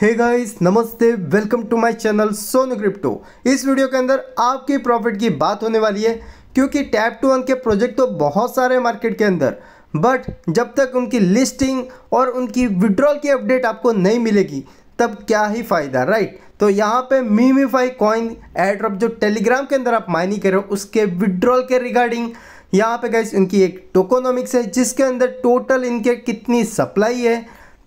हे guys नमस्ते welcome to my channel Sonu crypto इस video के अंदर आपके प्रॉफिट की बात होने वाली है क्योंकि टैप टू वन के प्रोजेक्ट तो बहुत सारे हैं मार्केट के अंदर बट जब तक उनकी लिस्टिंग और उनकी विड्रॉल की अपडेट आपको नहीं मिलेगी तब क्या ही फ़ायदा राइट तो यहाँ पे मीमीफाई कॉइन एड्रॉप जो टेलीग्राम के अंदर आप माइनिंग कर रहे हो उसके विड्रॉल के रिगार्डिंग यहाँ पे गाइस उनकी एक टोकोनॉमिक्स है जिसके अंदर टोटल इनके कितनी सप्लाई है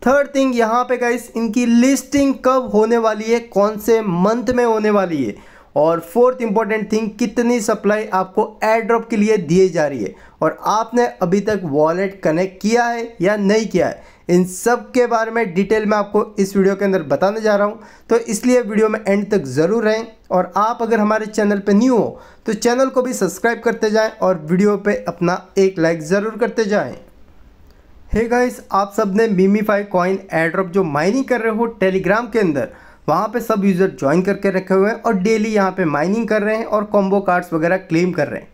थर्ड थिंग यहाँ पे गाइस इनकी लिस्टिंग कब होने वाली है कौन से मंथ में होने वाली है और फोर्थ इंपॉर्टेंट थिंग कितनी सप्लाई आपको एयर ड्रॉप के लिए दिए जा रही है और आपने अभी तक वॉलेट कनेक्ट किया है या नहीं किया है इन सब के बारे में डिटेल में आपको इस वीडियो के अंदर बताने जा रहा हूँ तो इसलिए वीडियो में एंड तक ज़रूर रहें और आप अगर हमारे चैनल पर न्यू हो तो चैनल को भी सब्सक्राइब करते जाएँ और वीडियो पर अपना एक लाइक ज़रूर करते जाएँ हे hey गाइस आप सब ने मीमीफाई कॉइन एड्रॉप जो माइनिंग कर रहे हो टेलीग्राम के अंदर वहाँ पे सब यूज़र ज्वाइन करके रखे हुए हैं और डेली यहाँ पे माइनिंग कर रहे हैं और कॉम्बो कार्ड्स वगैरह क्लेम कर रहे हैं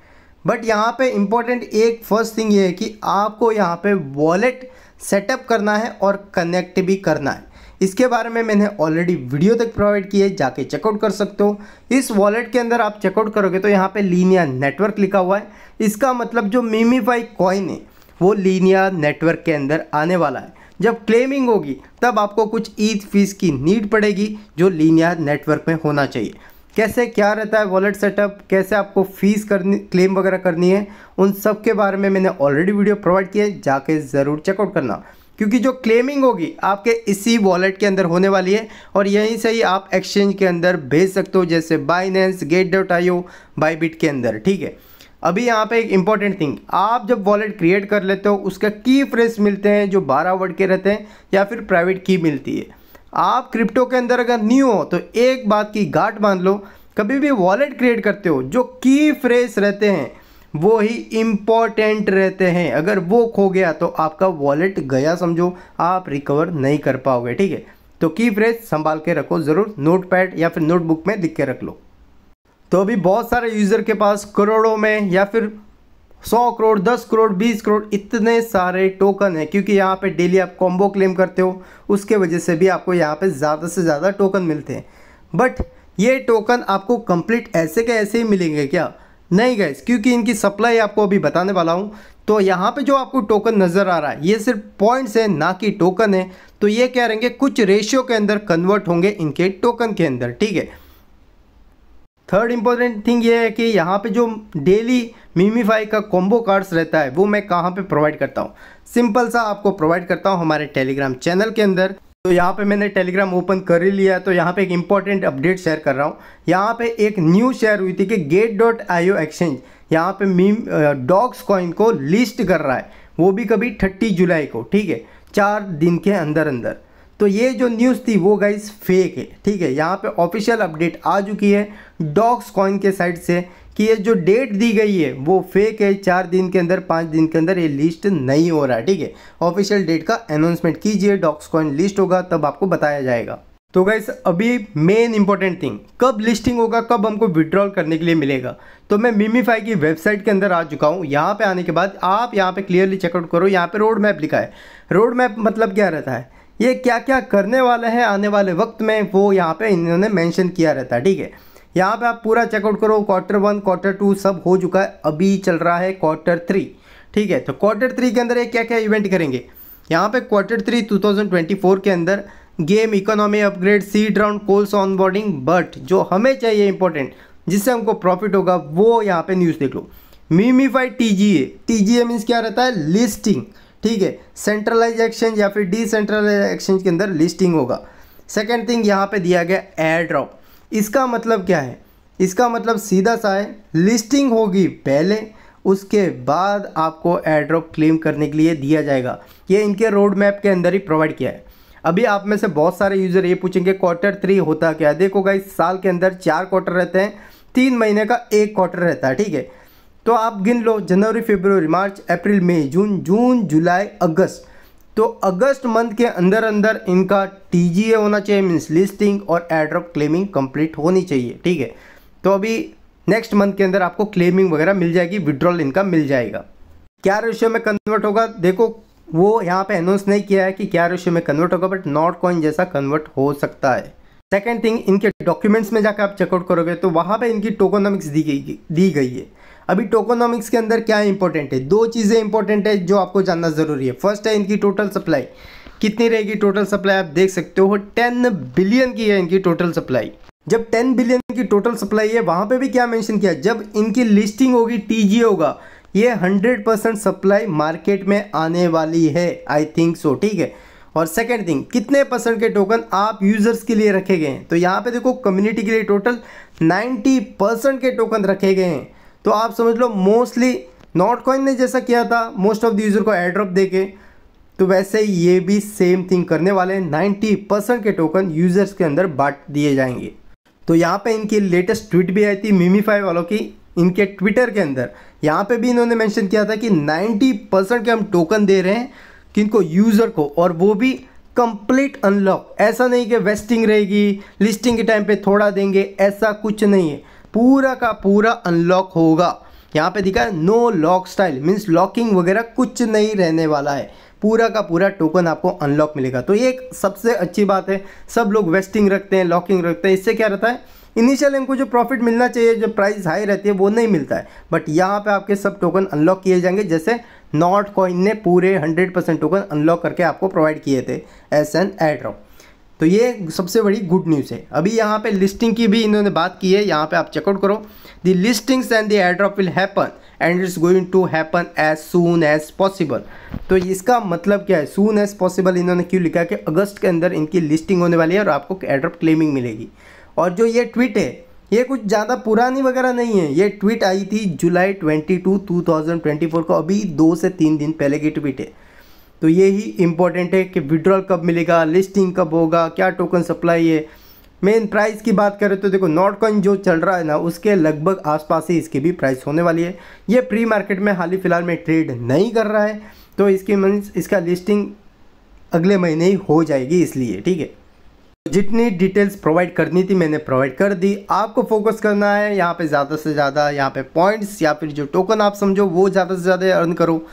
बट यहाँ पे इम्पॉर्टेंट एक फर्स्ट थिंग ये है कि आपको यहाँ पे वॉलेट सेटअप करना है और कनेक्ट भी करना है इसके बारे में मैंने ऑलरेडी वीडियो तक प्रोवाइड की है जाके चेकआउट कर सकते हो इस वॉलेट के अंदर आप चेकआउट करोगे तो यहाँ पे लीनिया नेटवर्क लिखा हुआ है इसका मतलब जो मीमीफाई कॉइन है वो लीनियर नेटवर्क के अंदर आने वाला है जब क्लेमिंग होगी तब आपको कुछ ईद फीस की नीड पड़ेगी जो लीनियर नेटवर्क में होना चाहिए कैसे क्या रहता है वॉलेट सेटअप कैसे आपको फीस करनी क्लेम वगैरह करनी है उन सब के बारे में मैंने ऑलरेडी वीडियो प्रोवाइड किया है जाके ज़रूर चेकआउट करना क्योंकि जो क्लेमिंग होगी आपके इसी वॉलेट के अंदर होने वाली है और यहीं से ही आप एक्सचेंज के अंदर भेज सकते हो जैसे Binance Gate dot I Bybit के अंदर ठीक है अभी यहाँ पे एक इंपॉर्टेंट थिंग आप जब वॉलेट क्रिएट कर लेते हो उसका की फ्रेस मिलते हैं जो बारह वर्ड के रहते हैं या फिर प्राइवेट की मिलती है आप क्रिप्टो के अंदर अगर न्यू हो तो एक बात की गाट बांध लो कभी भी वॉलेट क्रिएट करते हो जो की फ्रेस रहते हैं वो ही इम्पॉर्टेंट रहते हैं अगर वो खो गया तो आपका वॉलेट गया समझो आप रिकवर नहीं कर पाओगे ठीक है तो की फ्रेस संभाल के रखो ज़रूर नोट पैड या फिर नोटबुक में लिख के रख लो तो अभी बहुत सारे यूज़र के पास करोड़ों में या फिर सौ करोड़ दस करोड़ बीस करोड़ इतने सारे टोकन हैं क्योंकि यहाँ पे डेली आप कॉम्बो क्लेम करते हो उसके वजह से भी आपको यहाँ पे ज़्यादा से ज़्यादा टोकन मिलते हैं बट ये टोकन आपको कंप्लीट ऐसे के ऐसे ही मिलेंगे क्या नहीं गैस क्योंकि इनकी सप्लाई आपको अभी बताने वाला हूँ तो यहाँ पे जो आपको टोकन नज़र आ रहा है ये सिर्फ पॉइंट्स हैं ना कि टोकन है तो ये कह हैं कुछ रेशियो के अंदर कन्वर्ट होंगे इनके टोकन के अंदर ठीक है थर्ड इम्पोर्टेंट थिंग ये है कि यहाँ पे जो डेली मीमीफाई का कॉम्बो कार्ड्स रहता है वो मैं कहाँ पे प्रोवाइड करता हूँ सिंपल सा आपको प्रोवाइड करता हूँ हमारे टेलीग्राम चैनल के अंदर तो यहाँ पे मैंने टेलीग्राम ओपन कर ही लिया तो यहाँ पे एक इम्पॉर्टेंट अपडेट शेयर कर रहा हूँ यहाँ पे एक न्यूज़ शेयर हुई थी कि गेट डॉट आई एक्सचेंज यहाँ पे मीम डॉग्स कॉइन को लिस्ट कर रहा है वो भी कभी थर्टी जुलाई को ठीक है चार दिन के अंदर अंदर तो ये जो न्यूज़ थी वो गाइज फेक है ठीक है यहाँ पे ऑफिशियल अपडेट आ चुकी है डॉक्स कॉइन के साइड से कि ये जो डेट दी गई है वो फेक है चार दिन के अंदर पाँच दिन के अंदर ये लिस्ट नहीं हो रहा है ठीक है ऑफिशियल डेट का अनाउंसमेंट कीजिए डॉक्स कॉइन लिस्ट होगा तब आपको बताया जाएगा तो गाइस अभी मेन इंपॉर्टेंट थिंग कब लिस्टिंग होगा कब हमको विड्रॉल करने के लिए मिलेगा तो मैं मिमीफाई की वेबसाइट के अंदर आ चुका हूँ यहाँ पे आने के बाद आप यहाँ पे क्लियरली चेकआउट करो यहाँ पे रोड मैप लिखा है रोड मैप मतलब क्या रहता है ये क्या क्या करने वाले हैं आने वाले वक्त में वो यहाँ पे इन्होंने मेंशन किया रहता है ठीक है यहाँ पे आप पूरा चेकआउट करो क्वार्टर वन क्वार्टर टू सब हो चुका है अभी चल रहा है क्वार्टर थ्री ठीक है तो क्वार्टर थ्री के अंदर ये क्या क्या इवेंट करेंगे यहाँ पे क्वार्टर थ्री टू के अंदर game economy upgrade seed round calls on but जो हमें चाहिए इंपॉर्टेंट जिससे हमको प्रॉफिट होगा वो यहाँ पर न्यूज़ देख लो Memefi T G A T G A means क्या रहता है लिस्टिंग ठीक है सेंट्रलाइज एक्सचेंज या फिर डिसेंट्रलाइज एक्सचेंज के अंदर लिस्टिंग होगा सेकेंड थिंग यहाँ पे दिया गया एयर ड्रॉप इसका मतलब क्या है इसका मतलब सीधा सा है लिस्टिंग होगी पहले उसके बाद आपको एयर ड्रॉप क्लेम करने के लिए दिया जाएगा ये इनके रोड मैप के अंदर ही प्रोवाइड किया है अभी आप में से बहुत सारे यूज़र ये पूछेंगे क्वार्टर थ्री होता क्या है देखो गाइस साल के अंदर चार क्वार्टर रहते हैं तीन महीने का एक क्वार्टर रहता है ठीक है तो आप गिन लो जनवरी फेब्रुवरी मार्च अप्रैल मई जून जून जुलाई अगस्त तो अगस्त मंथ के अंदर अंदर इनका टी होना चाहिए मीन्स लिस्टिंग और एड्रॉप क्लेमिंग कंप्लीट होनी चाहिए ठीक है तो अभी नेक्स्ट मंथ के अंदर आपको क्लेमिंग वगैरह मिल जाएगी विड्रॉल इनका मिल जाएगा क्या रेशियो में कन्वर्ट होगा देखो वो यहाँ पे अनाउंस नहीं किया है कि क्या रेशियो में कन्वर्ट होगा बट नॉट कॉइन जैसा कन्वर्ट हो सकता है सेकेंड थिंग इनके डॉक्यूमेंट्स में जाकर आप चेकआउट करोगे तो वहाँ पर इनकी टोकोनॉमिक्स दी गई दी गई है अभी टोकोनॉमिक्स के अंदर क्या इंपॉर्टेंट है दो चीज़ें इंपॉर्टेंट है जो आपको जानना ज़रूरी है फर्स्ट है इनकी टोटल सप्लाई कितनी रहेगी टोटल सप्लाई आप देख सकते हो टेन बिलियन की है इनकी टोटल सप्लाई जब 10 बिलियन की टोटल सप्लाई है वहाँ पे भी क्या मेंशन किया जब इनकी लिस्टिंग होगी टीजी होगा ये 100 परसेंट सप्लाई मार्केट में आने वाली है आई थिंक सो ठीक है और सेकेंड थिंग कितने परसेंट के टोकन आप यूज़र्स के लिए रखे गए हैं तो यहाँ पे देखो कम्युनिटी के लिए टोटल नाइन्टी परसेंट के टोकन रखे गए हैं तो आप समझ लो मोस्टली नॉट कॉइन ने जैसा किया था मोस्ट ऑफ द यूज़र को एड्रॉप दे के तो वैसे ये भी सेम थिंग करने वाले हैं नाइन्टी परसेंट के टोकन यूज़र्स के अंदर बांट दिए जाएंगे तो यहाँ पे इनकी लेटेस्ट ट्वीट भी आई थी मिमीफाई वालों की इनके ट्विटर के अंदर यहाँ पे भी इन्होंने मेंशन किया था कि 90 परसेंट के हम टोकन दे रहे हैं किनको यूज़र को और वो भी कंप्लीट अनलॉक ऐसा नहीं कि वेस्टिंग रहेगी लिस्टिंग के टाइम पर थोड़ा देंगे ऐसा कुछ नहीं है पूरा का पूरा अनलॉक होगा यहाँ पे दिखा है no lock style means locking वगैरह कुछ नहीं रहने वाला है पूरा का पूरा टोकन आपको अनलॉक मिलेगा तो ये एक सबसे अच्छी बात है सब लोग वेस्टिंग रखते हैं लॉकिंग रखते हैं इससे क्या रहता है इनिशियल इनको जो प्रॉफिट मिलना चाहिए जो प्राइस हाई रहती है वो नहीं मिलता है बट यहाँ पे आपके सब टोकन अनलॉक किए जाएंगे जैसे नॉट कॉइन ने पूरे 100% टोकन अनलॉक करके आपको प्रोवाइड किए थे एस एन एड्रॉप तो ये सबसे बड़ी गुड न्यूज़ है अभी यहाँ पे लिस्टिंग की भी इन्होंने बात की है यहाँ पे आप चेकआउट करो the listings and the airdrop will happen and it's going to happen as soon as possible तो इसका मतलब क्या है सून एज पॉसिबल इन्होंने क्यों लिखा कि अगस्त के अंदर इनकी लिस्टिंग होने वाली है और आपको एड्रॉप क्लेमिंग मिलेगी और जो ये ट्वीट है ये कुछ ज़्यादा पुरानी वगैरह नहीं है ये ट्वीट आई थी जुलाई ट्वेंटी टू को अभी दो से तीन दिन पहले की ट्वीट है तो ये ही इम्पोर्टेंट है कि विड्रॉल कब मिलेगा लिस्टिंग कब होगा क्या टोकन सप्लाई है मेन प्राइस की बात करें तो देखो नॉट कॉइन जो चल रहा है ना उसके लगभग आसपास ही इसकी भी प्राइस होने वाली है ये प्री मार्केट में हाल ही फिलहाल में ट्रेड नहीं कर रहा है तो इसकी मीन्स इसका लिस्टिंग अगले महीने ही हो जाएगी इसलिए ठीक है जितनी डिटेल्स प्रोवाइड करनी थी मैंने प्रोवाइड कर दी आपको फोकस करना है यहाँ पे ज़्यादा से ज़्यादा यहाँ पे पॉइंट्स या फिर जो टोकन आप समझो वो ज़्यादा से ज़्यादा अर्न करो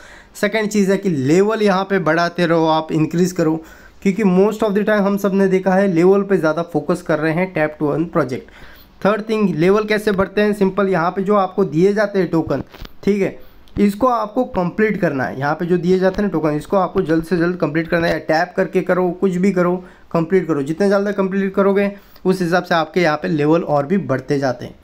सेकेंड चीज़ है कि लेवल यहाँ पर बढ़ाते रहो आप इंक्रीज़ करो क्योंकि मोस्ट ऑफ द टाइम हम सब ने देखा है लेवल पे ज़्यादा फोकस कर रहे हैं tap to earn project third thing level कैसे बढ़ते हैं सिंपल यहाँ पे जो आपको दिए जाते हैं टोकन ठीक है इसको आपको कंप्लीट करना है यहाँ पे जो दिए जाते हैं टोकन इसको आपको जल्द से जल्द कंप्लीट करना है टैप करके करो कुछ भी करो कंप्लीट करो जितने ज़्यादा कंप्लीट करोगे उस हिसाब से आपके यहाँ पे लेवल और भी बढ़ते जाते हैं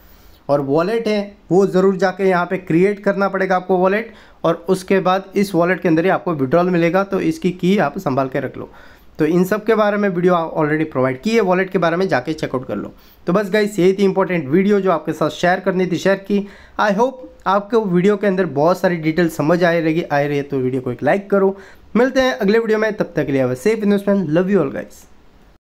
और वॉलेट है वो ज़रूर जाके यहाँ पे क्रिएट करना पड़ेगा आपको वॉलेट और उसके बाद इस वॉलेट के अंदर ही आपको विड्रॉल मिलेगा तो इसकी की आप संभाल के रख लो तो इन सब के बारे में वीडियो ऑलरेडी प्रोवाइड की है वॉलेट के बारे में जाके चेकआउट कर लो तो बस गाइस यही थी इंपॉर्टेंट वीडियो जो आपके साथ शेयर करनी थी शेयर की आई होप आपको वीडियो के अंदर बहुत सारी डिटेल समझ आ रही आ रही है तो वीडियो को एक लाइक करो मिलते हैं अगले वीडियो में तब तक के लिए safe investment love you all guys